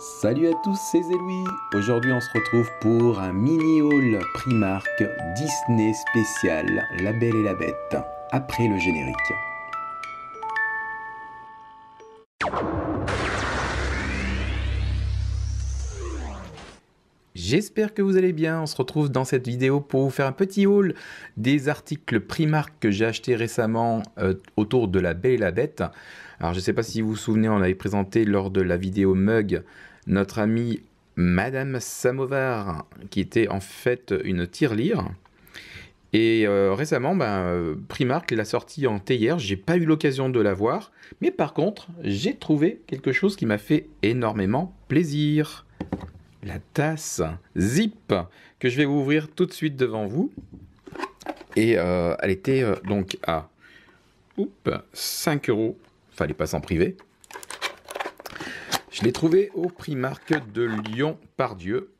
Salut à tous, c'est Zéloui. Aujourd'hui, on se retrouve pour un mini haul Primark Disney spécial La Belle et la Bête après le générique. J'espère que vous allez bien. On se retrouve dans cette vidéo pour vous faire un petit haul des articles Primark que j'ai acheté récemment euh, autour de la Belle et la Bête. Alors je ne sais pas si vous vous souvenez, on avait présenté lors de la vidéo Mug notre amie Madame Samovar qui était en fait une tirelire. Et euh, récemment, ben, euh, Primark l'a sorti en théière, je n'ai pas eu l'occasion de la voir, mais par contre, j'ai trouvé quelque chose qui m'a fait énormément plaisir la tasse Zip que je vais vous ouvrir tout de suite devant vous. Et euh, elle était euh, donc à 5 euros. Fallait pas s'en priver. Je l'ai trouvée au Primark de Lyon-Pardieu.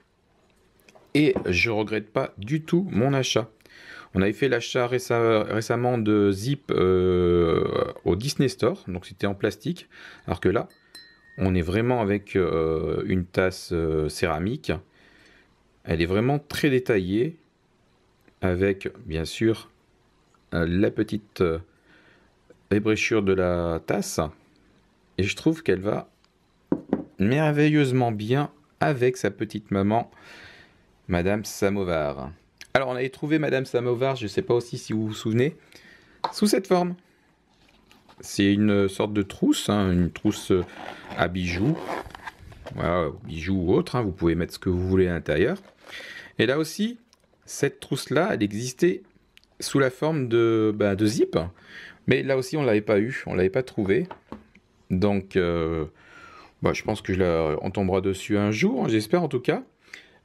Et je regrette pas du tout mon achat. On avait fait l'achat récemment de Zip euh, au Disney Store, donc c'était en plastique, alors que là, on est vraiment avec euh, une tasse euh, céramique. Elle est vraiment très détaillée avec bien sûr euh, la petite ébréchure de la tasse. Et je trouve qu'elle va merveilleusement bien avec sa petite maman, Madame Samovar. Alors on avait trouvé Madame Samovar, je ne sais pas aussi si vous vous souvenez, sous cette forme. C'est une sorte de trousse, hein, une trousse euh, à bijoux, bijoux ou autre. Hein, vous pouvez mettre ce que vous voulez à l'intérieur. Et là aussi, cette trousse-là, elle existait sous la forme de, ben, de zip. Mais là aussi, on ne l'avait pas eu, on ne l'avait pas trouvé. Donc, euh, bah, je pense que je la, tombera dessus un jour, hein, j'espère en tout cas.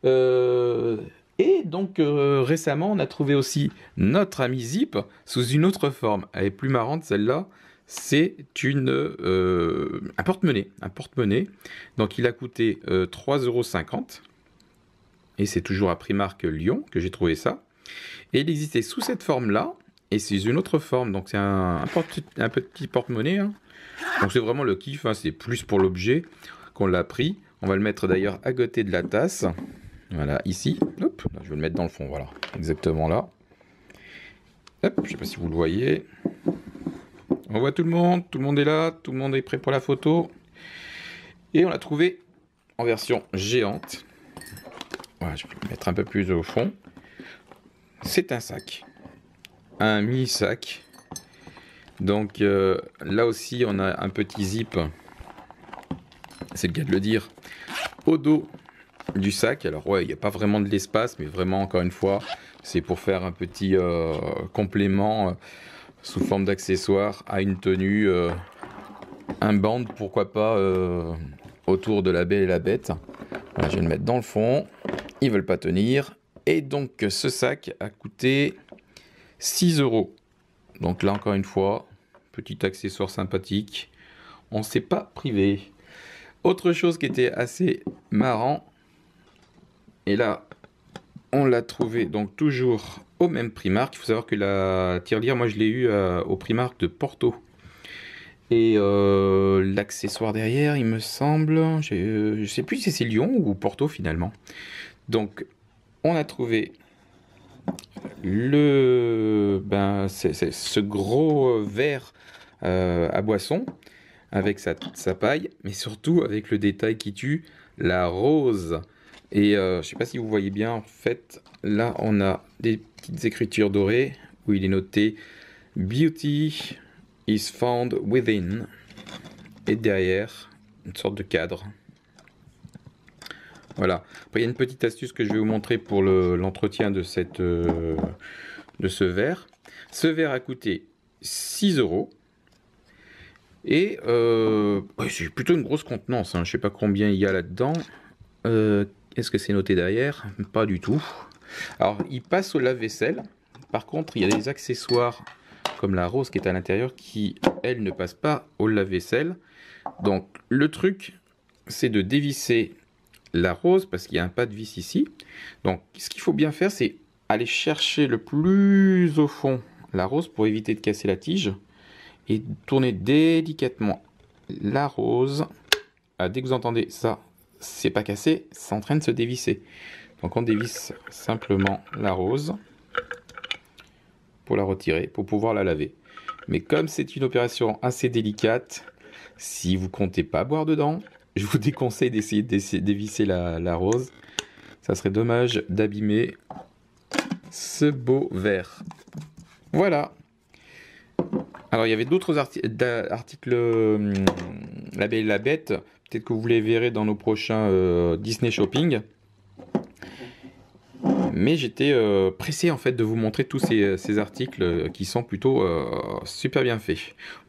Euh, et donc, récemment, on a trouvé aussi notre ami Zip sous une autre forme. Elle est plus marrante, celle-là c'est une, euh, un porte-monnaie. Un porte-monnaie. Donc il a coûté euh, euros euros, Et c'est toujours à Primark Lyon que j'ai trouvé ça. Et il existait sous cette forme-là. Et c'est une autre forme. Donc c'est un, petit porte-monnaie. Hein. Donc c'est vraiment le kiff. Hein. C'est plus pour l'objet qu'on l'a pris. On va le mettre d'ailleurs à côté de la tasse. Voilà, ici. je vais le mettre dans le fond. Voilà, exactement là. je ne sais pas si vous le voyez. On voit tout le monde, tout le monde est là, tout le monde est prêt pour la photo. Et on l'a trouvé en version géante. je vais mettre un peu plus au fond. C'est un sac. Un mini sac. Donc euh, là aussi, on a un petit zip. C'est le gars de le dire. Au dos du sac. Alors ouais, il n'y a pas vraiment de l'espace, mais vraiment, encore une fois, c'est pour faire un petit euh, complément. Euh, sous forme d'accessoire à une tenue, euh, un band, pourquoi pas, euh, autour de la belle et la bête. je vais le mettre dans le fond. Ils veulent pas tenir. Et donc, ce sac a coûté 6 euros. Donc là, encore une fois, petit accessoire sympathique. On ne s'est pas privé. Autre chose qui était assez marrant, et là, on l'a trouvé donc toujours au même Primark. Il faut savoir que la tirelire, moi je l'ai eu euh, au Primark de Porto. Et euh, l'accessoire derrière, il me semble, euh, je ne sais plus si c'est Lyon ou Porto finalement. Donc on a trouvé le, ben, ce gros verre à boisson avec sa, sa paille, mais surtout avec le détail qui tue, la rose. Et euh, je ne sais pas si vous voyez bien, en fait, là, on a des petites écritures dorées où il est noté Beauty is found within. Et derrière, une sorte de cadre. Voilà. Après, il y a une petite astuce que je vais vous montrer pour l'entretien de, cette, euh, de ce verre. Ce verre a coûté 6 euros. Et euh, c'est plutôt une grosse contenance. Hein. Je ne sais pas combien il y a là-dedans. Euh, est-ce que c'est noté derrière Pas du tout. Alors, il passe au lave-vaisselle. Par contre, il y a des accessoires comme la rose qui est à l'intérieur qui, elle, ne passe pas au lave-vaisselle. Donc, le truc, c'est de dévisser la rose parce qu'il y a un pas de vis ici. Donc, ce qu'il faut bien faire, c'est aller chercher le plus au fond la rose pour éviter de casser la tige et tourner délicatement la rose. Ah, dès que vous entendez ça, c'est pas cassé, c'est en train de se dévisser. Donc on dévisse simplement la rose pour la retirer, pour pouvoir la laver. Mais comme c'est une opération assez délicate, si vous comptez pas boire dedans, je vous déconseille d'essayer de dévisser la, rose. Ça serait dommage d'abîmer ce beau verre. Voilà. Alors il y avait d'autres articles, hum, La Belle la Bête, que vous les verrez dans nos prochains euh, Disney Shopping. Mais j'étais euh, pressé en fait de vous montrer tous ces, euh, articles qui sont plutôt super bien faits.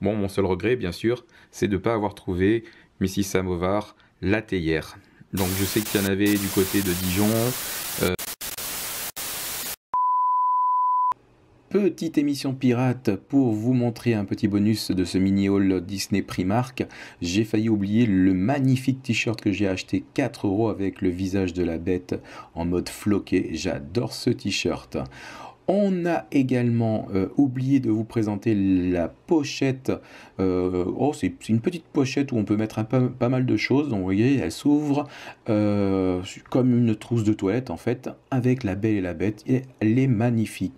Bon, mon seul regret, bien sûr, c'est de ne pas avoir trouvé Mrs. Samovar la théière. Donc je sais qu'il y en avait du côté de Dijon, petite émission pirate pour vous montrer un petit bonus de ce mini haul Disney Primark. J'ai failli oublier le magnifique t-shirt que j'ai acheté 4 euros avec le visage de la bête en mode floqué. J'adore ce t-shirt. On a également euh, oublié de vous présenter la pochette. Euh, oh, c'est une petite pochette où on peut mettre un pas mal de choses. Donc, vous voyez, elle s'ouvre euh, comme une trousse de toilette en fait, avec la belle et la bête. Et elle est magnifique.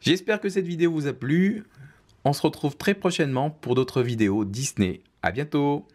J'espère que cette vidéo vous a plu. On se retrouve très prochainement pour d'autres vidéos Disney. À bientôt